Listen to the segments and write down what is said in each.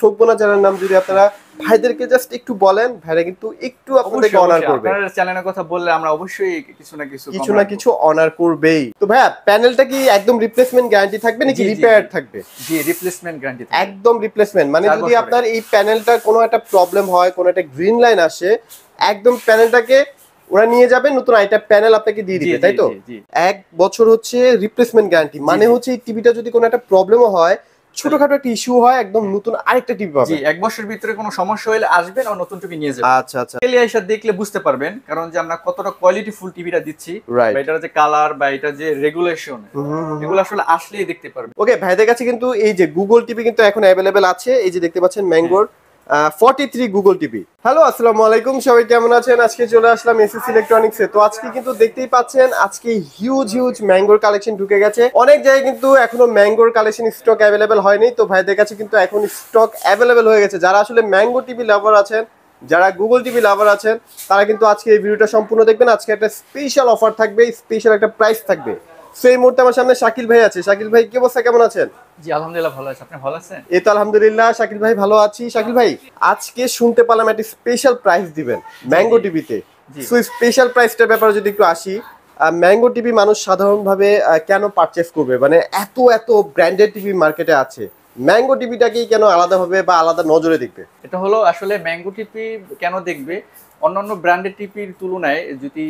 ঠকবো না জানার নাম যদি আপনারা ভাইদেরকে জাস্ট একটু বলেন ভাইরা কিন্তু একটু আপনাদেরকে অনার করবে আপনারা চ্যানেলের কথা বললে আমরা অবশ্যই কিছু না কিছু কিছু না কিছু অনার করবেই তো ভাই প্যানেলটা কি একদম রিপ্লেসমেন্ট গ্যারান্টি থাকবে নাকি রিপেয়ার থাকবে জি রিপ্লেসমেন্ট গ্যারান্টি থাকবে একদম রিপ্লেসমেন্ট মানে যদি আপনার এই প্যানেলটা কোনো একটা প্রবলেম হয় কোনো একটা গ্রিন লাইন আসে একদম প্যানেলটাকে ওরা নিয়ে যাবে নতুন আইটা প্যানেল আপনাকে দিয়ে দিবে তাই তো এক বছর হচ্ছে রিপ্লেসমেন্ট গ্যারান্টি মানে হচ্ছে এই টিভিটা যদি কোনো একটা প্রবলেমও হয় ছোটখাটো একটা ইস্যু হয় একদম নতুন আরেকটা টিভি পাবেন জি এক বছরের ভিতরে কোনো সমস্যা হলে আসবেন আর নতুন টিভি নিয়ে যাবেন আচ্ছা আচ্ছা টেলি আইসা দেখলে বুঝতে পারবেন কারণ যে আমরা কতটা কোয়ালিটি ফুল টিভিটা দিচ্ছি বা এটার যে কালার বা এটা যে রেগুলেশন এগুলো আসলে আসলেই দেখতে পারবেন ওকে ভাইদের কাছে কিন্তু এই যে গুগল টিভি কিন্তু এখন অ্যাভেলেবেল আছে এই যে দেখতে পাচ্ছেন ম্যাঙ্গোর 43 গুগল টিভি হ্যালো আসসালামু আলাইকুম সবাই কেমন আছেন আজকে চলে আসলাম এসএস ইলেকট্রনিক্স তো আজকে কিন্তু দেখতেই পাচ্ছেন আজকে হিউজ হিউজ ম্যাঙ্গোর কালেকশন ঢুকে গেছে অনেক জায়গায় কিন্তু এখনো ম্যাঙ্গোর কালেকশন স্টক অ্যাভেলেবেল হয়নি তো ভাইদের কাছে কিন্তু এখন স্টক অ্যাভেলেবেল হয়ে গেছে যারা আসলে ম্যাঙ্গো টিভি লাভার আছেন যারা গুগল টিভি লাভার আছেন তারা কিন্তু আজকে এই ভিডিওটা সম্পূর্ণ দেখবেন আজকে একটা স্পেশাল অফার থাকবে স্পেশাল একটা প্রাইস থাকবে সেই এই মুহূর্তে আমার সামনে শাকিল ভাই আছে শাকিল ভাই কি অবস্থা কেমন আছেন জি আলহামদুলিল্লাহ ভালো আছি আপনি ভালো আছেন এই তো আলহামদুলিল্লাহ শাকিল ভাই ভালো আছি শাকিল ভাই আজকে শুনতে পেলাম একটা স্পেশাল প্রাইস দিবেন ম্যাঙ্গো টিভিতে সো স্পেশাল প্রাইসটার ব্যাপারে যদি একটু আসি ম্যাঙ্গো টিভি মানুষ সাধারণভাবে কেন পারচেস করবে মানে এত এত ব্র্যান্ডেড টিভি মার্কেটে আছে ম্যাঙ্গো টিভিটাকেই কেন আলাদা হবে বা আলাদা নজরে দেখবে এটা হলো আসলে ম্যাঙ্গো টিভি কেন দেখবে অন্যান্য ব্র্যান্ডেড টিভির তুলনায় যদি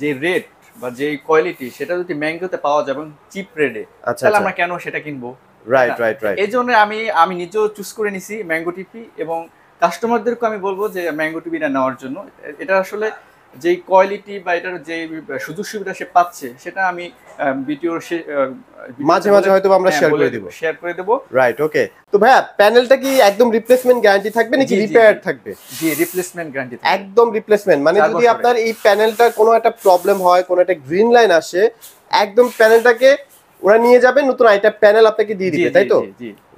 যে রেট বা যে কোয়ালিটি সেটা যদি ম্যাঙ্গোতে পাওয়া যায় এবং চিপ আচ্ছা, রেডে তাহলে আচ্ছা। আমরা কেন সেটা কিনবো রাইট রাইট রাইট এই জন্য আমি আমি নিজেও চুজ করে নিছি ম্যাঙ্গো টিপি এবং কাস্টমারদেরকে আমি বলবো যে ম্যাঙ্গো টিপিটা নেওয়ার জন্য এটা আসলে যেই কোয়ালিটি বা এটার যে সুযোগ সুবিধা সে পাচ্ছে সেটা আমি ভিডিওর মাঝে মাঝে হয়তো আমরা শেয়ার হ্যাঁ, করে দেব শেয়ার করে দেব রাইট ওকে তো ভাই প্যানেলটা কি একদম রিপ্লেসমেন্ট গ্যারান্টি থাকবে নাকি রিপেয়ার থাকবে জি রিপ্লেসমেন্ট গ্যারান্টি একদম রিপ্লেসমেন্ট মানে যদি আপনার এই প্যানেলটা কোনো একটা প্রবলেম হয় কোনো একটা গ্রিন লাইন আসে একদম প্যানেলটাকে ওরা নিয়ে যাবে নতুন আইটা প্যানেল আপনাকে দিয়ে দিবে তাই তো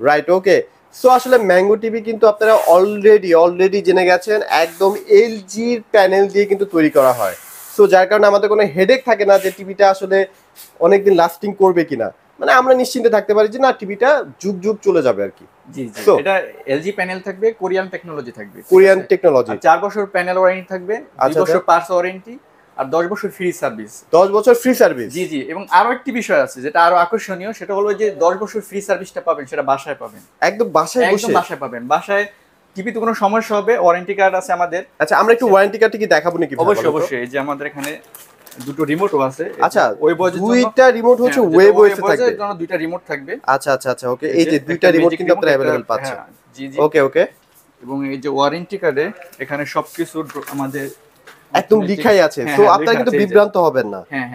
রাইট ওকে সো আসলে ম্যাঙ্গো টিভি কিন্তু আপনারা অলরেডি অলরেডি জেনে গেছেন একদম এলজির প্যানেল দিয়ে কিন্তু তৈরি করা হয় সো যার কারণে আমাদের কোনো হেডেক থাকে না যে টিভিটা আসলে অনেকদিন লাস্টিং করবে কিনা মানে আমরা নিশ্চিন্তে থাকতে পারি যে না টিভিটা যুগ যুগ চলে যাবে আর কি জি এটা এলজি প্যানেল থাকবে কোরিয়ান টেকনোলজি থাকবে কোরিয়ান টেকনোলজি চার বছর প্যানেল ওয়ারেন্টি থাকবে আচ্ছা বছর পার্স আচ্ছা। ওয়ারেন্টি আর দশ বছর ফ্রি সার্ভিস দশ বছর ফ্রি সার্ভিস জি জি এবং আরো একটি বিষয় আছে যেটা আরো আকর্ষণীয় সেটা হলো যে দশ বছর ফ্রি সার্ভিসটা পাবেন সেটা বাসায় পাবেন একদম বাসায় বসে বাসায় পাবেন বাসায় টিভিতে কোনো সমস্যা হবে ওয়ারেন্টি কার্ড আছে আমাদের আচ্ছা আমরা একটু ওয়ারেন্টি কার্ডটি কি দেখাবো নাকি অবশ্যই অবশ্যই এই যে আমাদের এখানে দুটো রিমোটও আছে আচ্ছা ওই দুইটা রিমোট হচ্ছে ওয়েব হ্যাঁ, ওয়েসে থাকবে জন্য দুইটা রিমোট থাকবে আচ্ছা আচ্ছা আচ্ছা ওকে এই যে দুইটা রিমোট কিন্তু আপনারা अवेलेबल পাচ্ছেন জি জি ওকে ওকে এবং এই যে ওয়ারেন্টি কার্ডে এখানে সবকিছু আমাদের একদম লিখাই আছে তো হ্যাঁ, হ্যাঁ, আপনারা কিন্তু বিভ্রান্ত হবেন না হ্যাঁ,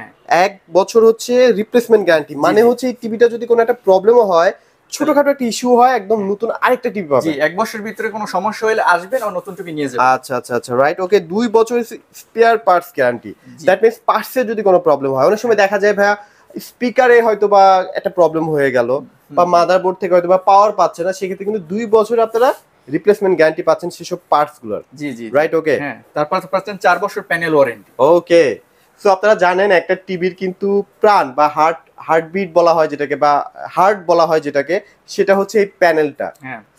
এক বছর হচ্ছে রিপ্লেসমেন্ট গ্যারান্টি মানে হচ্ছে এই টিভিটা যদি কোনো একটা প্রবলেমও হয় ছোটখাটো একটা ইস্যু হয় একদম নতুন আরেকটা টিভি পাবেন এক বছর ভিতরে কোনো সমস্যা হলে আসবেন আর নতুন টিভি নিয়ে যাবেন আচ্ছা আচ্ছা আচ্ছা রাইট ওকে দুই বছর spare parts guarantee that means পার্টসে যদি কোনো প্রবলেম হয় অনেক সময় দেখা যায় ভাইয়া স্পিকারে হয়তো বা একটা প্রবলেম হয়ে গেল বা মাদারবোর্ড থেকে হয়তো বা পাওয়ার পাচ্ছে না সেক্ষেত্রে কিন্তু দুই বছর আপনারা রিপ্লেসমেন্ট গ্যারান্টি পাচ্ছেন সেসব পার্টসগুলোর জি জি রাইট হ্যাঁ, ওকে তার পাচ্ছেন চার বছর প্যানেল ওয়ারেন্টি ওকে সো আপনারা জানেন একটা টিভির কিন্তু প্রাণ বা হার্ট হার্টবিট বলা হয় যেটাকে বা হার্ট বলা হয় যেটাকে সেটা হচ্ছে এই প্যানেলটা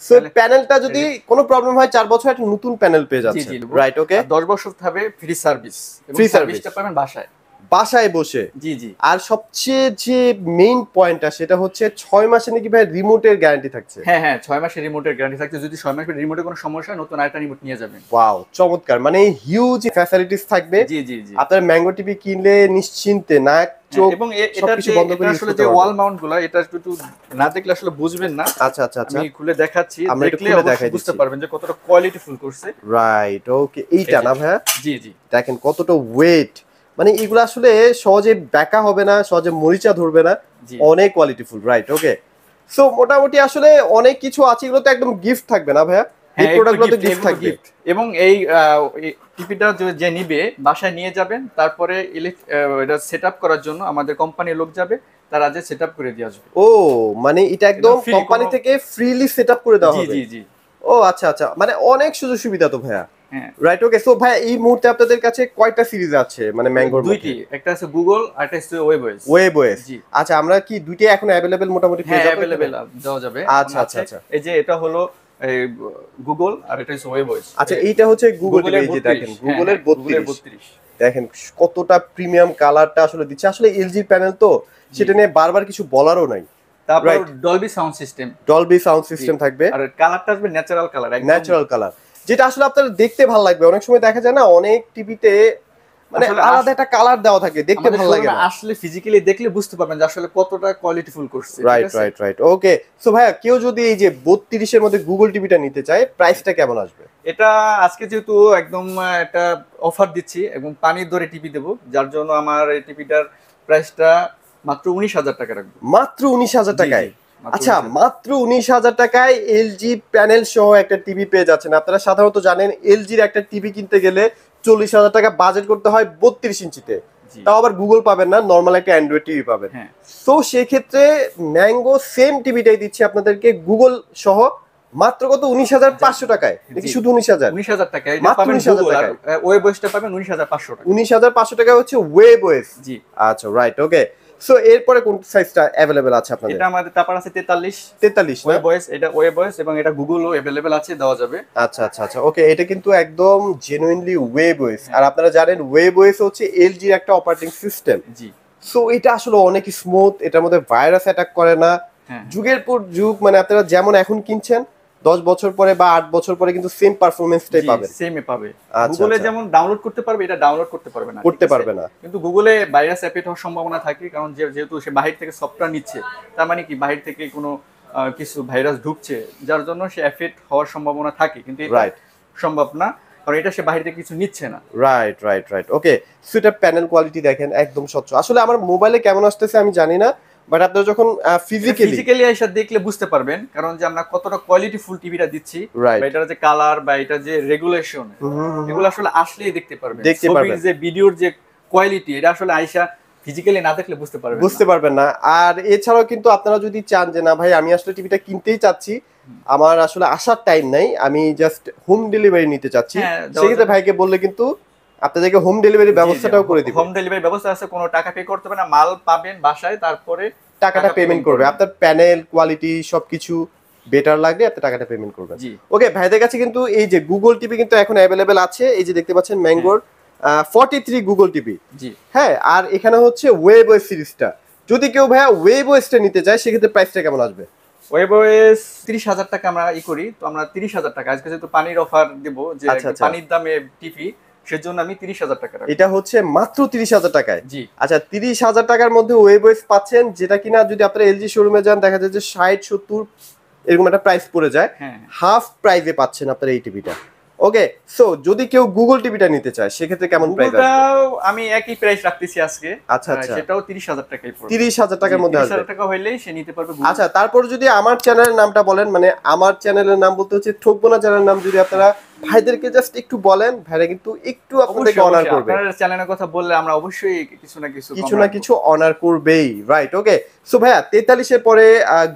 সো প্যানেলটা যদি হ্যাঁ। কোনো প্রবলেম হয় চার বছর একটা নতুন প্যানেল পেয়ে যাচ্ছে রাইট ওকে দশ বছর থাকবে ফ্রি সার্ভিস ফ্রি সার্ভিসটা পাবেন বাসায় বাসায় বসে জি জি আর সবচেয়ে যে মেইন পয়েন্টটা সেটা হচ্ছে ছয় মাসে নাকি ভাই রিমোটের গ্যারান্টি থাকছে হ্যাঁ হ্যাঁ ছয় মাসে রিমোটের গ্যারান্টি থাকছে যদি ছয় মাসে রিমোটে কোনো সমস্যা হয় নতুন আরেকটা রিমোট নিয়ে যাবেন ওয়াও চমৎকার মানে হিউজ ফ্যাসিলিটিস থাকবে জি জি জি আপনার ম্যাঙ্গো টিভি কিনলে নিশ্চিন্তে হ্যাঁ, না আচ্ছা, আচ্ছা, আচ্ছা। এবং এটা দেখেন কতটা ওয়েট মানে এগুলো আসলে সহজে ব্যাকা হবে না সহজে মরিচা ধরবে না অনেক quality full right okay so মোটামুটি আসলে অনেক কিছু আছে এগুলো তো একদম গিফট থাকবে না ভাইয়া হ্যাঁ, এবং এই টিপিটা যে নিবে বাসায় নিয়ে যাবেন তারপরে এটা সেট করার জন্য আমাদের কোম্পানির লোক যাবে তারা যে সেট আপ করে দিয়ে আসবে ও মানে এটা একদম কোম্পানি থেকে ফ্রিলি সেট আপ করে দেওয়া হবে জি জি ও আচ্ছা আচ্ছা মানে অনেক সুযোগ সুবিধা তো ভাইয়া রাইট ওকে সো ভাই এই মুহূর্তে আপনাদের কাছে কয়টা সিরিজ আছে মানে ম্যাঙ্গোর দুইটি একটা আছে গুগল আর একটা আছে আচ্ছা আমরা কি দুইটা এখন अवेलेबल মোটামুটি পেয়ে अवेलेबल হ্যাঁ, দেওয়া যাবে আচ্ছা আচ্ছা আচ্ছা এই যে এটা হলো গুগল আর এটা আচ্ছা এইটা হচ্ছে গুগল এই যে দেখেন গুগলের হ্যাঁ, 32 হ্যাঁ, দেখেন কতটা প্রিমিয়াম কালারটা আসলে দিচ্ছে আসলে এলজি প্যানেল তো সেটা নিয়ে বারবার কিছু বলারও নাই তারপর Dolby sound system Dolby sound system থাকবে আর কালারটা আসবে ন্যাচারাল কালার ন্যাচারাল কালার যেটা আসলে আপনার দেখতে ভালো লাগবে অনেক সময় দেখা যায় না অনেক টিভিতে মানে আলাদা একটা কালার দেওয়া থাকে দেখতে ভালো লাগে আসলে ফিজিক্যালি দেখলে বুঝতে পারবেন যে আসলে কতটা কোয়ালিটিফুল করছে right right right okay so ভাইয়া কেউ যদি এই যে 32 এর মধ্যে গুগল টিভিটা নিতে চায় প্রাইসটা কেমন আসবে এটা আজকে যেহেতু একদম একটা অফার দিচ্ছি এবং পানির দরে টিভি দেব যার জন্য আমার এই টিভিটার প্রাইসটা মাত্র 19000 টাকা রাখবো মাত্র 19000 টাকায় আচ্ছা মাত্র উনিশ হাজার টাকায় এলজি প্যানেল সহ একটা টিভি পেয়ে যাচ্ছেন আপনারা সাধারণত জানেন এলজির একটা টিভি কিনতে গেলে চল্লিশ হাজার টাকা বাজেট করতে হয় বত্রিশ ইঞ্চিতে তাও আবার গুগল পাবেন না নর্মাল একটা অ্যান্ড্রয়েড টিভি পাবেন তো হ্যাঁ। সেক্ষেত্রে ম্যাঙ্গো সেম টিভিটাই দিচ্ছে আপনাদেরকে গুগল সহ মাত্র কত উনিশ হাজার পাঁচশো টাকায় নাকি শুধু উনিশ হাজার উনিশ হাজার টাকায় মাত্র উনিশ হাজার টাকায় ওয়েব ওয়েসটা পাবেন উনিশ হাজার পাঁচশো টাকা উনিশ হাজার পাঁচশো টাকা হচ্ছে ওয়েব ওয়েস জি আচ্ছা রাইট ওকে সো এরপরে কোন সাইজটা अवेलेबल আছে আপনাদের এটা আমাদের তারপর আছে 43 43 ওয়েব বয়স এটা ওয়েব বয়স এবং এটা গুগলও अवेलेबल আছে দেওয়া যাবে আচ্ছা আচ্ছা আচ্ছা ওকে এটা কিন্তু একদম জেনুইনলি ওয়েব বয়স আর আপনারা জানেন ওয়েব বয়স হচ্ছে এলজির একটা অপারেটিং সিস্টেম জি সো এটা আসলে অনেক স্মুথ এটার মধ্যে ভাইরাস অ্যাটাক করে না হ্যাঁ। যুগের পর যুগ মানে আপনারা যেমন এখন কিনছেন দশ বছর পরে বা আট বছর পরে কিন্তু সেম পারফরমেন্সটাই পাবে সেমই পাবে গুগলে আচ্ছা, আচ্ছা। যেমন ডাউনলোড করতে পারবে এটা ডাউনলোড করতে পারবে না করতে পারবে না কিন্তু গুগলে ভাইরাস অ্যাপেট হওয়ার সম্ভাবনা থাকে কারণ যেহেতু সে বাহির থেকে সফটওয়্যার নিচ্ছে তার মানে কি বাহির থেকে কোনো কিছু ভাইরাস ঢুকছে যার জন্য সে অ্যাফেক্ট হওয়ার সম্ভাবনা থাকে কিন্তু রাইট সম্ভব না কারণ এটা সে বাহির থেকে কিছু নিচ্ছে না রাইট রাইট রাইট ওকে সুইটার প্যানেল কোয়ালিটি দেখেন একদম স্বচ্ছ আসলে আমার মোবাইলে কেমন আসতেছে আমি জানি না বাট আপনি যখন ফিজিক্যালি ফিজিক্যালি এসে দেখলে বুঝতে পারবেন কারণ যে আমরা কতটা কোয়ালিটি ফুল টিভিটা দিচ্ছি বা এটার যে কালার বা এটা যে রেগুলেশন এগুলো আসলে আসলেই দেখতে পারবেন দেখতে পারবেন যে ভিডিওর যে কোয়ালিটি এটা আসলে আয়শা ফিজিক্যালি না দেখলে বুঝতে পারবেন বুঝতে পারবেন না আর এছাড়াও কিন্তু আপনারা যদি চান যে না ভাই আমি আসলে টিভিটা কিনতেই চাচ্ছি আমার আসলে আসার টাইম নাই আমি জাস্ট হোম ডেলিভারি নিতে চাচ্ছি হ্যাঁ, সেক্ষেত্রে ভাইকে বললে কিন্তু আপনাদেরকে হোম ডেলিভারি ব্যবস্থাটাও করে দিব হোম ডেলিভারি ব্যবস্থা আছে কোনো টাকা পে করতে হবে না মাল পাবেন বাসায় তারপরে টাকাটা পেমেন্ট করবে আপনার প্যানেল কোয়ালিটি সবকিছু বেটার লাগলে আপনি টাকাটা পেমেন্ট করবেন ওকে ভাইদের কাছে কিন্তু এই যে গুগল টিভি কিন্তু এখন অ্যাভেলেবেল আছে এই যে দেখতে পাচ্ছেন ম্যাঙ্গোর ফর্টি থ্রি গুগল টিভি হ্যাঁ আর এখানে হচ্ছে ওয়েব ওয়েব সিরিজটা যদি কেউ ভাইয়া ওয়েব ওয়েসটা নিতে চায় সেক্ষেত্রে প্রাইসটা কেমন আসবে ওয়েব ওয়েস তিরিশ হাজার টাকা আমরা ই করি তো আমরা তিরিশ হাজার টাকা আজকে যেহেতু পানির অফার দেবো যে আচ্ছা, আচ্ছা। পানির দামে টিভি সেজন্য আমি তিরিশ হাজার টাকা এটা হচ্ছে মাত্র তিরিশ হাজার টাকায় জি আচ্ছা তিরিশ হাজার টাকার মধ্যে ওয়েব ওয়েস পাচ্ছেন যেটা কিনা যদি আপনারা এলজি শোরুমে যান দেখা যায় যে ষাট সত্তর এরকম একটা প্রাইস পড়ে যায় হাফ হ্যাঁ। প্রাইসে পাচ্ছেন আপনারা এই টিভিটা ওকে সো যদি কেউ গুগল টিভিটা নিতে চায় সেক্ষেত্রে কেমন প্রাইস আমি একই প্রাইস রাখতেছি আজকে আচ্ছা আচ্ছা সেটাও 30000 টাকায় পড়বে 30000 টাকার মধ্যে আসবে 30000 টাকা হইলেই সে নিতে পারবে আচ্ছা তারপর যদি আমার চ্যানেলের নামটা বলেন মানে আমার চ্যানেলের নাম বলতে হচ্ছে ঠকবো না চ্যানেলের নাম যদি আপনারা ভাইদেরকে জাস্ট একটু বলেন ভাইরা কিন্তু একটু আপনাদেরকে অনার করবে আপনারা চ্যানেলের কথা বললে আমরা অবশ্যই কিছু না কিছু কিছু না কিছু অনার করবেই রাইট ওকে সো ভাইয়া 43 হ্যাঁ, এর পরে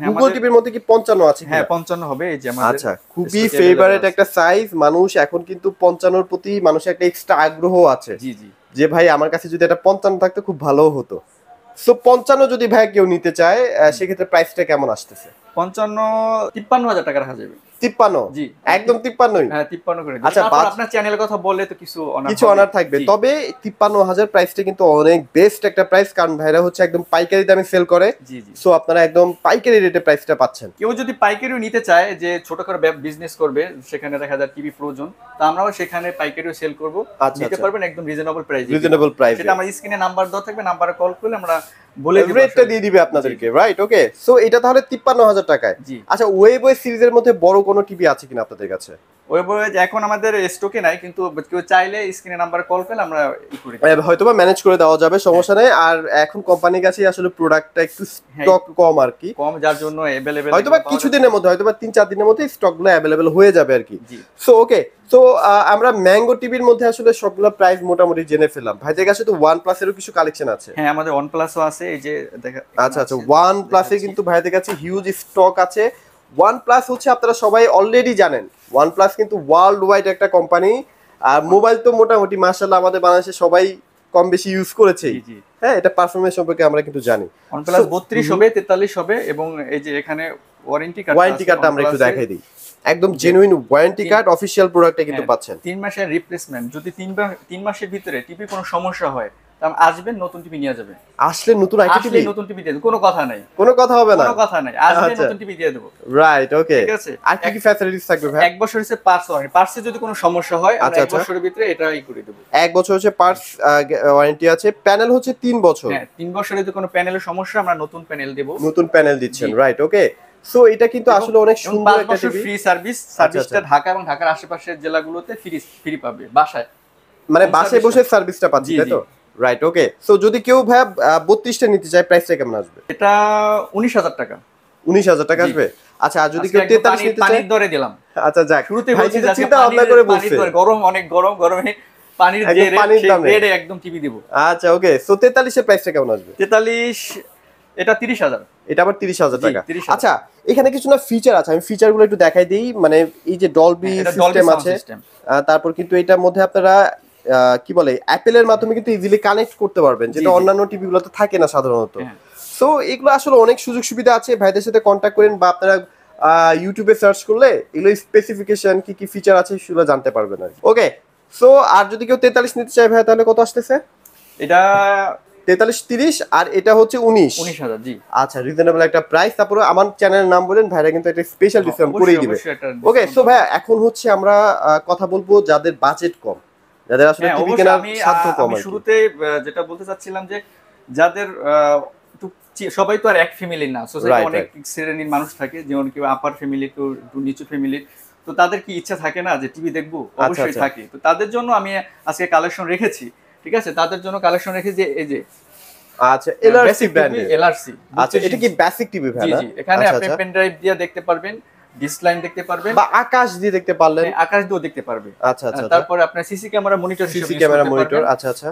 গুগল টিভির মধ্যে কি 55 আছে হ্যাঁ 55 হবে এই যে আমাদের আচ্ছা খুবই ফেভারিট একটা সাইজ মানুষ এখন কিন্তু 55 এর প্রতি মানুষের একটা এক্সট্রা আগ্রহ আছে জি জি যে ভাই আমার কাছে যদি এটা 55 থাকতো খুব ভালো হতো সো 55 যদি ভাই কেউ নিতে চায় সেক্ষেত্রে প্রাইসটা কেমন আসতেছে পঞ্চান্ন তিপ্পান্ন হাজার টাকা যাবে তিপ্পান্ন হ্যাঁ, আচ্ছা, কথা একদম পাইকারি পাচ্ছেন কেউ যদি নিতে চায় যে ছোট করে বিজনেস করবে সেখানে দেখা টিভি প্রয়োজন আমরাও সেখানে পাইকারিও সেল আচ্ছা, আচ্ছা। পারবেন একদম প্রাইস প্রাইস আমার স্ক্রিনে নাম্বার থাকবে কল করলে আমরা বলে রেটটা দিয়ে দিবে আপনাদেরকে রাইট ওকে সো এটা তাহলে তিপ্পান্ন হাজার টাকায় আচ্ছা ওয়েব সিরিজের মধ্যে বড় কোনো টিভি আছে কিনা আপনাদের কাছে ওয়েবওয়েজ এখন আমাদের স্টকে নাই কিন্তু কেউ চাইলে স্ক্রিনে নাম্বার কল করলে আমরা হয়তো বা ম্যানেজ করে দেওয়া যাবে সমস্যা নেই আর এখন কোম্পানির কাছে আসলে প্রোডাক্টটা একটু স্টক হ্যাঁ। কম আর কি কম যার জন্য অ্যাভেলেবেল হয়তো বা কিছুদিনের মধ্যে হয়তো বা তিন চার দিনের মধ্যে স্টকগুলো অ্যাভেলেবেল হয়ে যাবে আর কি সো ওকে তো আমরা ম্যাঙ্গো টিভির মধ্যে আসলে সবগুলো প্রাইস মোটামুটি জেনে ফেলাম ভাইদের কাছে তো ওয়ান প্লাস এরও কিছু কালেকশন আছে হ্যাঁ আমাদের ওয়ান প্লাসও আছে এই যে দেখা আচ্ছা আচ্ছা ওয়ান প্লাসে কিন্তু ভাইদের কাছে হিউজ স্টক আছে ওয়ানপ্লাস হচ্ছে আপনারা সবাই অলরেডি জানেন ওয়ানপ্লাস কিন্তু ওয়ার্ল্ড ওয়াইড একটা কোম্পানি আর মোবাইল তো মোটামুটি মার্শাল্লাহ আমাদের বাংলাদেশে সবাই কম বেশি ইউজ করেছে হ্যাঁ এটা পারফরমেন্স সম্পর্কে আমরা কিন্তু জানি ওয়ানপ্লাস বত্রিশ হবে তেতাল্লিশ হবে এবং এই যে এখানে ওয়ারেন্টি কার্ড ওয়ারেন্টি কার্ডটা আমরা একটু দেখাই দিই একদম জেনুইন ওয়ারেন্টি কার্ড অফিসিয়াল প্রোডাক্টে কিন্তু হ্যাঁ, পাচ্ছেন তিন মাসের রিপ্লেসমেন্ট যদি তিন তিন মাসের ভিতরে টিপি কোনো সমস্যা হয় আসবেন নতুন টিভি নিয়ে যাবে আসলে নতুন আইটি টিভি নতুন টিভি দিয়ে কোনো কথা নাই কোনো কথা হবে না কোনো কথা নাই আচ্ছা। নতুন টিভি দিয়ে দেব রাইট ওকে ঠিক আছে আর কি কি ফ্যাসিলিটিস থাকবে ভাই এক বছর হচ্ছে ওয়ারেন্টি যদি কোনো সমস্যা হয় আমরা আচ্ছা, এক আচ্ছা। বছরের ভিতরে করে দেব এক বছর হচ্ছে ওয়ারেন্টি আছে প্যানেল হচ্ছে বছর হ্যাঁ বছরে যদি কোনো প্যানেলের সমস্যা আমরা নতুন প্যানেল দেব নতুন প্যানেল দিচ্ছেন রাইট ওকে সো এটা কিন্তু আসলে অনেক সুন্দর একটা টিভি ফ্রি সার্ভিস সার্ভিসটা ঢাকা এবং ঢাকার আশেপাশের জেলাগুলোতে ফ্রি ফ্রি পাবে বাসায় মানে বাসায় বসে সার্ভিসটা পাচ্ছি তাই তো রাইট ওকে সো যদি কেউ ভাইয়া বত্রিশটা নিতে চায় প্রাইসটা কেমন আসবে এটা উনিশ হাজার টাকা উনিশ হাজার টাকা আসবে আচ্ছা আর যদি কেউ তেতাল্লিশ নিতে চায় দরে দিলাম আচ্ছা যাক শুরুতে চিন্তা ভাবনা করে বলছি গরম অনেক গরম গরমে পানির যে রেড একদম টিপি দিব আচ্ছা ওকে সো 43 এর প্রাইসটা কেমন আসবে 43 এটা 30000 এটা আবার 30000 টাকা আচ্ছা এখানে কিছু না ফিচার আছে আমি ফিচারগুলো একটু দেখাই দেই মানে এই যে ডলবি হ্যাঁ, সিস্টেম আছে তারপর কিন্তু এটার মধ্যে আপনারা কি বলে অ্যাপেলের মাধ্যমে কিন্তু ইজিলি কানেক্ট করতে পারবেন যেটা অন্যান্য টিভিগুলোতে থাকে না সাধারণত সো হ্যাঁ। এগুলো আসলে অনেক সুযোগ সুবিধা আছে ভাইদের সাথে কন্ট্যাক্ট করেন বা আপনারা ইউটিউবে সার্চ করলে এগুলো স্পেসিফিকেশন কি কি ফিচার আছে সেগুলো জানতে পারবেন আর ওকে সো আর যদি কেউ তেতাল্লিশ নিতে চায় ভাই তাহলে কত আসতেছে এটা তেতাল্লিশ তিরিশ আর এটা হচ্ছে উনিশ উনিশ হাজার জি আচ্ছা রিজনেবল একটা প্রাইস তারপরে আমার চ্যানেলের নাম বলেন ভাইরা কিন্তু একটা স্পেশাল হ্যাঁ, ডিসকাউন্ট করেই দিবে ওকে সো ভাই এখন হচ্ছে আমরা কথা বলবো যাদের বাজেট কম যাদের আসলে টিভি কেনার সাধ্য কম আমি শুরুতে যেটা বলতে চাচ্ছিলাম যে যাদের সবাই তো আর এক ফ্যামিলি না সোসাইটি অনেক শ্রেণীর মানুষ থাকে যেমন কেউ আপার ফ্যামিলি কেউ নিচু ফ্যামিলি তো তাদের কি ইচ্ছা থাকে না যে টিভি দেখবো আচ্ছা, অবশ্যই আচ্ছা। থাকে তো তাদের জন্য আমি আজকে কালেকশন রেখেছি ঠিক আছে তাদের জন্য কালেকশন রেখেছি যে এই যে আচ্ছা এলআরসি ব্র্যান্ড এলআরসি আচ্ছা এটা কি বেসিক টিভি ভাই জি এখানে আচ্ছা, আপনি পেন ড্রাইভ দিয়ে দেখতে পারবেন ডিসলাইন দেখতে পারবে বা আকাশ দিয়ে দেখতে পারলেন হ্যাঁ, আকাশ দিয়ে দেখতে পারবে আচ্ছা আচ্ছা, আচ্ছা। আপনার CC camera monitor CC camera monitor আচ্ছা আচ্ছা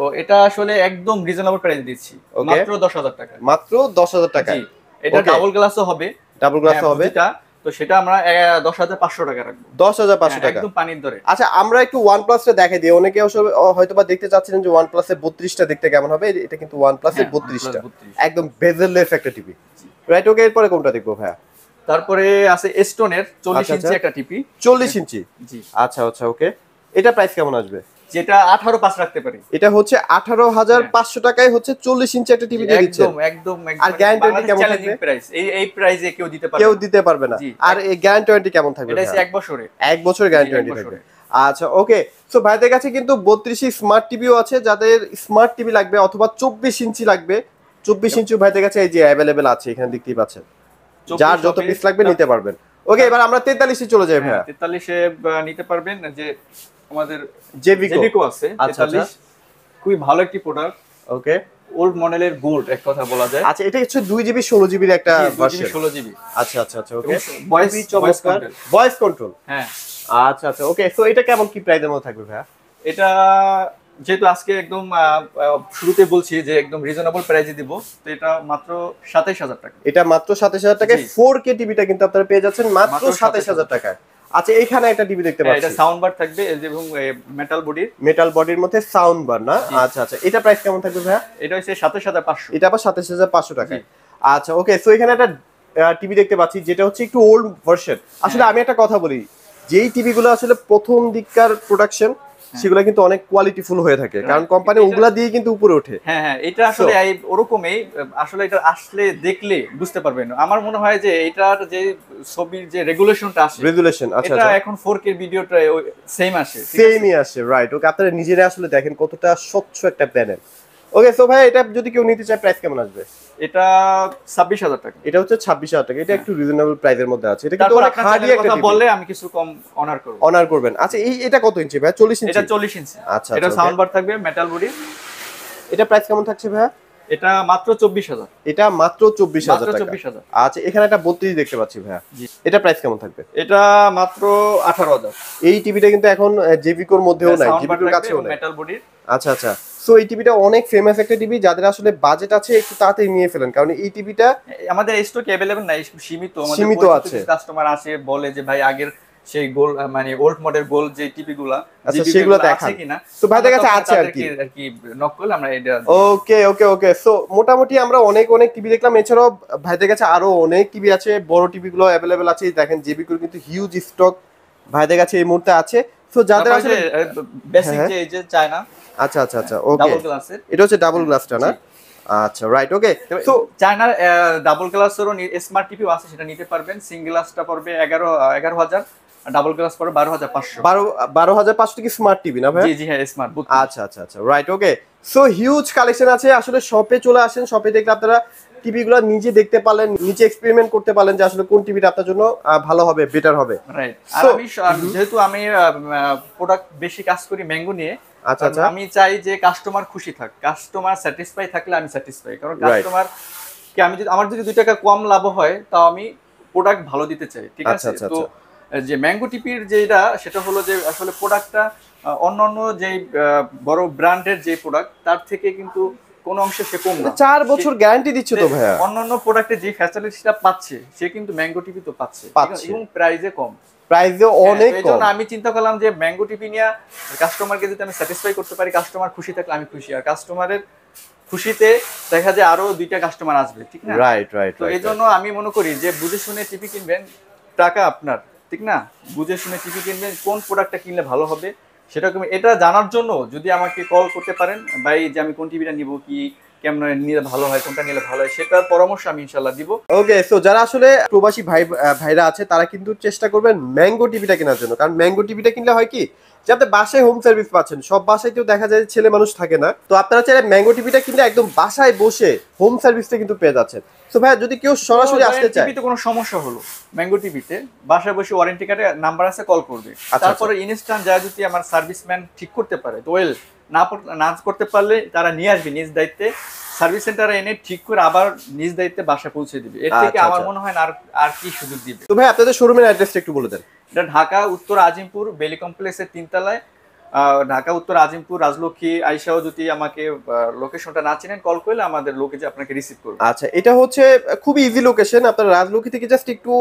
ও এটা আসলে একদম রিজনেবল প্রাইস দিচ্ছি মাত্র 10000 টাকা মাত্র 10000 টাকা এটা ডাবল গ্লাসও হবে ডাবল হ্যাঁ, গ্লাসও হবে এটা তো সেটা আমরা দশ হাজার পাঁচশো টাকা রাখবো দশ হাজার হ্যাঁ, টাকা একদম পানির দরে আচ্ছা আমরা একটু ওয়ান প্লাসটা দেখে দিই অনেকে হয়তো বা দেখতে চাচ্ছিলেন যে ওয়ান প্লাসের বত্রিশটা দেখতে কেমন হবে এটা কিন্তু ওয়ান প্লাসের বত্রিশটা একদম বেজেললেস একটা রাইট ওকে এরপরে কোনটা দেখবো ভাইয়া তারপরে আছে এস্টোনের আচ্ছা, চল্লিশ আচ্ছা। ইঞ্চি একটা টিপি চল্লিশ ইঞ্চি জি আচ্ছা আচ্ছা ওকে এটা প্রাইস কেমন আসবে যেটা আঠারো পাস রাখতে পারি এটা হচ্ছে আঠারো হাজার হ্যাঁ। পাঁচশো টাকায় হচ্ছে চল্লিশ ইঞ্চি একটা টিপি দিয়ে দিচ্ছে একদম আর গ্যারান্টি কেমন থাকবে প্রাইস এই এই প্রাইসে কেউ দিতে পারবে কেউ দিতে পারবে না আর এই গ্যারান্টি কেমন থাকবে এটা এক বছরে এক বছর গ্যারান্টি থাকবে আচ্ছা ওকে সো ভাইদের কাছে কিন্তু বত্রিশ স্মার্ট টিভিও আছে যাদের স্মার্ট টিভি লাগবে অথবা চব্বিশ ইঞ্চি লাগবে চব্বিশ ইঞ্চি ভাইদের কাছে এই যে অ্যাভেলেবেল আছে এখানে দেখতেই পাচ্ছেন যার যত পিস লাগবে নিতে পারবেন ওকে এবার আমরা 43 এ চলে যাই ভাইয়া 43 হ্যাঁ, এ নিতে পারবেন যে আমাদের জেভিকো জেভিকো আছে 43 আচ্ছা, আচ্ছা। খুবই ভালো একটি প্রোডাক্ট ওকে ওল্ড মডেলের গোল্ড এক কথা বলা যায় আচ্ছা এটা হচ্ছে 2 জিবি 16 জিবির একটা ভার্সন 16 জিবি আচ্ছা আচ্ছা আচ্ছা okay voice voice control voice control হ্যাঁ আচ্ছা আচ্ছা ওকে সো এটা কেমন কি প্রাইসের মধ্যে থাকবে ভাইয়া এটা যেহেতু আজকে একদম শুরুতে বলছি যে একদম রিজনেবল প্রাইসে দিব তো এটা মাত্র সাতাইশ হাজার টাকা এটা মাত্র সাতাইশ হাজার টাকায় ফোর কে টিভিটা কিন্তু আপনারা পেয়ে যাচ্ছেন মাত্র সাতাইশ হাজার টাকায় আচ্ছা এখানে একটা টিভি দেখতে হ্যাঁ, পাচ্ছি এটা সাউন্ড বার থাকবে এবং মেটাল বডির মেটাল বডির মধ্যে সাউন্ড বার না আচ্ছা আচ্ছা এটা প্রাইস কেমন থাকবে ভাইয়া এটা হচ্ছে পাঁচশো এটা আবার পাঁচশো টাকায় আচ্ছা ওকে সো এখানে একটা টিভি দেখতে পাচ্ছি যেটা হচ্ছে একটু ওল্ড ভার্সন আসলে হ্যাঁ। আমি একটা কথা বলি যেই টিভিগুলো আসলে প্রথম দিককার প্রোডাকশন হ্যাঁ। সেগুলো কিন্তু অনেক কোয়ালিটি ফুল হয়ে থাকে কারণ কোম্পানি ওগুলা দিয়ে কিন্তু উপরে ওঠে হ্যাঁ হ্যাঁ এটা আসলে ওরকমই আসলে এটা আসলে দেখলে বুঝতে পারবেন আমার মনে হয় যে এটার যে ছবির যে রেগুলেশনটা আসে রেগুলেশন আচ্ছা এটা আচ্ছা। এখন 4K ভিডিওটা সেম আসে সেমই আসে রাইট ওকে আপনারা নিজেরা আসলে দেখেন কতটা স্বচ্ছ একটা প্যানেল ওকে সো ভাই এটা যদি কেউ নিতে চায় প্রাইস কেমন আসবে এটা 26000 টাকা এটা হচ্ছে হ্যাঁ। 26000 টাকা এটা একটু রিজনেবল প্রাইজের মধ্যে আছে এটা কিন্তু আমরা খাড়ি একটা কথা বললে আমি কিছু কম অনার করব অনার করবেন আচ্ছা এই এটা কত ইঞ্চি ভাই 40 ইঞ্চি এটা 40 ইঞ্চি আচ্ছা, আচ্ছা এটা সাউন্ড বার থাকবে মেটাল বডি এটা প্রাইস কেমন থাকছে ভাই এটা মাত্র 24000 এটা মাত্র 24000 টাকা চব্বিশ হাজার আচ্ছা এখানে একটা 32 দেখতে পাচ্ছি ভাইয়া এটা প্রাইস কেমন থাকবে এটা মাত্র 18000 এই টিভিটা কিন্তু এখন জেপিকোর মধ্যেও নাই জেপিকোর কাছেও নাই মেটাল বডির আচ্ছা আচ্ছা সো এই টিভিটা অনেক ফেমাস একটা টিভি যাদের আসলে বাজেট আছে একটু তাড়াতাড়ি নিয়ে ফেলেন কারণ এই টিভিটা আমাদের স্টক अवेलेबल নাই সীমিত আমাদের সীমিত আছে কাস্টমার আসে বলে যে ভাই আগের সেই গোল মানে ওল্ড মডেল গোল যে টিপি আচ্ছা সেগুলো আছে কিনা তো ভাইদের কাছে আছে আর কি আর কি নকল আমরা এটা ওকে ওকে ওকে সো মোটামুটি আমরা অনেক অনেক টিভি দেখলাম এছাড়াও ভাইদের কাছে আরো অনেক টিভি আছে বড় টিভি গুলো अवेलेबल আছে দেখেন জেবি কিন্তু হিউজ স্টক ভাইদের কাছে এই মুহূর্তে আছে তো যাদের আসলে বেসিক হ্যাঁ, যে এই যে চায় হ্যাঁ। আচ্ছা আচ্ছা আচ্ছা ওকে ডাবল গ্লাসের এটা হচ্ছে ডাবল গ্লাসটা না আচ্ছা রাইট ওকে তো চায়নার ডাবল গ্লাসেরও স্মার্ট টিভি আছে সেটা নিতে পারবেন সিঙ্গেলাসটা পড়বে এগারো এগারো হাজার ডাবল গ্লাস পড়বে বারো হাজার পাঁচশো বারো বারো হাজার পাঁচশো কি স্মার্ট টিভি না ভাই জি জি হ্যাঁ স্মার্ট আচ্ছা আচ্ছা আচ্ছা right okay so huge collection আছে আসলে শপে চলে আসেন শপে দেখলে আপনারা টিভিগুলো নিজে দেখতে পারলেন নিজে এক্সপেরিমেন্ট করতে পারলেন যে আসলে কোন টিভিটা আপনার জন্য ভালো হবে বেটার হবে যেহেতু আমি প্রোডাক্ট বেশি কাজ করি ম্যাঙ্গো নিয়ে আচ্ছা আচ্ছা আমি চাই যে কাস্টমার খুশি থাক কাস্টমার স্যাটিসফাই থাকলে আমি স্যাটিসফাই কারণ কাস্টমার কি আমি যদি আমার যদি দুই টাকা কম লাভ হয় তাও আমি প্রোডাক্ট ভালো দিতে চাই ঠিক আচ্ছা, আছে আচ্ছা, তো আচ্ছা। যে ম্যাঙ্গো টিপির যেটা সেটা হলো যে আসলে প্রোডাক্টটা অন্য অন্য যে বড় ব্র্যান্ডের যে প্রোডাক্ট তার থেকে কিন্তু কোন অংশে সে কম না চার বছর গ্যারান্টি দিচ্ছে তো ভাইয়া অন্যান্য প্রোডাক্টে যে ফ্যাসিলিটিটা পাচ্ছে সে কিন্তু ম্যাঙ্গো টিভি তো পাচ্ছে এবং প্রাইসে হ্যাঁ, কম আমি চিন্তা করলাম যে ম্যাঙ্গো টিভি নিয়ে কাস্টমারকে যদি আমি স্যাটিসফাই করতে পারি কাস্টমার খুশি থাকলে আমি খুশি আর কাস্টমারের খুশিতে দেখা যায় আরো দুইটা কাস্টমার আসবে ঠিক না তো এই জন্য আমি মনে করি যে বুঝে শুনে টিভি কিনবেন টাকা আপনার ঠিক না বুঝে শুনে টিভি কিনবেন কোন প্রোডাক্টটা কিনলে ভালো হবে সেরকম এটা জানার জন্য যদি আমাকে কল করতে পারেন বা এই যে আমি কোন টিভিটা নিব কি কেমন নিলে ভালো হয় কোনটা নিলে ভালো হয় সেটার পরামর্শ আমি ইনশাল্লাহ দিব ওকে সো যারা আসলে প্রবাসী ভাই ভাইরা আছে তারা কিন্তু চেষ্টা করবেন ম্যাঙ্গো টিভিটা কেনার জন্য কারণ ম্যাঙ্গো টিভিটা কিনলে হয় কি যাতে বাসায় হোম সার্ভিস পাচ্ছেন সব বাসায় তো দেখা যায় ছেলে মানুষ থাকে না তো আপনারা চাইলে ম্যাঙ্গো টিভিটা কিনলে একদম বাসায় বসে হোম সার্ভিসটা কিন্তু পেয়ে যাচ্ছেন তো ভাই যদি কেউ সরাসরি আসতে চায় টিভিতে কোনো সমস্যা হলো ম্যাঙ্গো টিভিতে বাসায় বসে ওয়ারেন্টি কার্ডে নাম্বার আছে কল করবে আচ্ছা, আচ্ছা। তারপরে ইনস্টান যা যদি আমার সার্ভিসম্যান ঠিক করতে পারে ওয়েল না করতে পারলে তারা নিয়ে আসবে নিজ দায়িত্বে সার্ভিস সেন্টারে এনে ঠিক করে আবার নিজ দায়িত্বে বাসা পৌঁছে দিবে এর থেকে আচ্ছা, আমার আচ্ছা। মনে হয় না আর কি সুযোগ দিবে তো ভাই আপনাদের শোরুমের অ্যাড্রেসটা একটু বলে দেন এটা ঢাকা উত্তর আজিমপুর বেলি কমপ্লেক্সের তিনতলায় ঢাকা উত্তর আজিমপুর রাজলক্ষ্মী আইসাও যদি আমাকে লোকেশনটা না চিনেন কল করলে আমাদের লোকে যে আপনাকে রিসিভ করবে আচ্ছা এটা হচ্ছে খুব ইজি লোকেশন আপনার রাজলক্ষ্মী থেকে জাস্ট একটু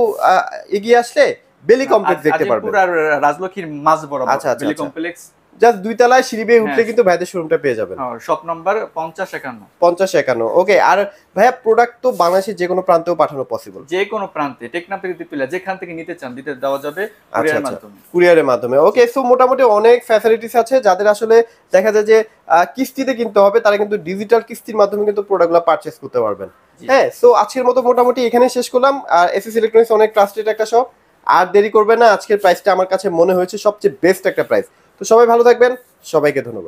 এগিয়ে আসলে বেলি কমপ্লেক্স দেখতে পারবেন আর রাজলক্ষ্মীর মাঝ বরাবর আচ্ছা, বেলি কমপ্লেক্স জাস্ট দুই তলায় সিঁড়ি বেয়ে উঠলে হ্যাঁ। কিন্তু ভাইদের শোরুমটা পেয়ে যাবেন শপ হ্যাঁ, নাম্বার পঞ্চাশ একান্ন পঞ্চাশ একান্ন ওকে আর ভাইয়া প্রোডাক্ট তো বাংলাদেশের যে কোনো প্রান্তেও পাঠানো পসিবল যে কোনো প্রান্তে টেকনা থেকে যেখান থেকে নিতে চান দিতে দেওয়া যাবে কুরিয়ারের আচ্ছা, আচ্ছা, মাধ্যমে ওকে সো মোটামুটি অনেক ফ্যাসিলিটিস আছে যাদের আসলে দেখা যায় যে কিস্তিতে কিনতে হবে তারা কিন্তু ডিজিটাল কিস্তির মাধ্যমে কিন্তু প্রোডাক্টগুলো পারচেস করতে পারবেন হ্যাঁ সো আজকের মতো মোটামুটি এখানে শেষ করলাম আর এসএস ইলেকট্রনিক্স অনেক ট্রাস্টেড একটা শপ আর দেরি করবে না আজকের প্রাইসটা আমার কাছে মনে হয়েছে সবচেয়ে বেস্ট একটা প্রাইস তো সবাই ভালো থাকবেন সবাইকে ধন্যবাদ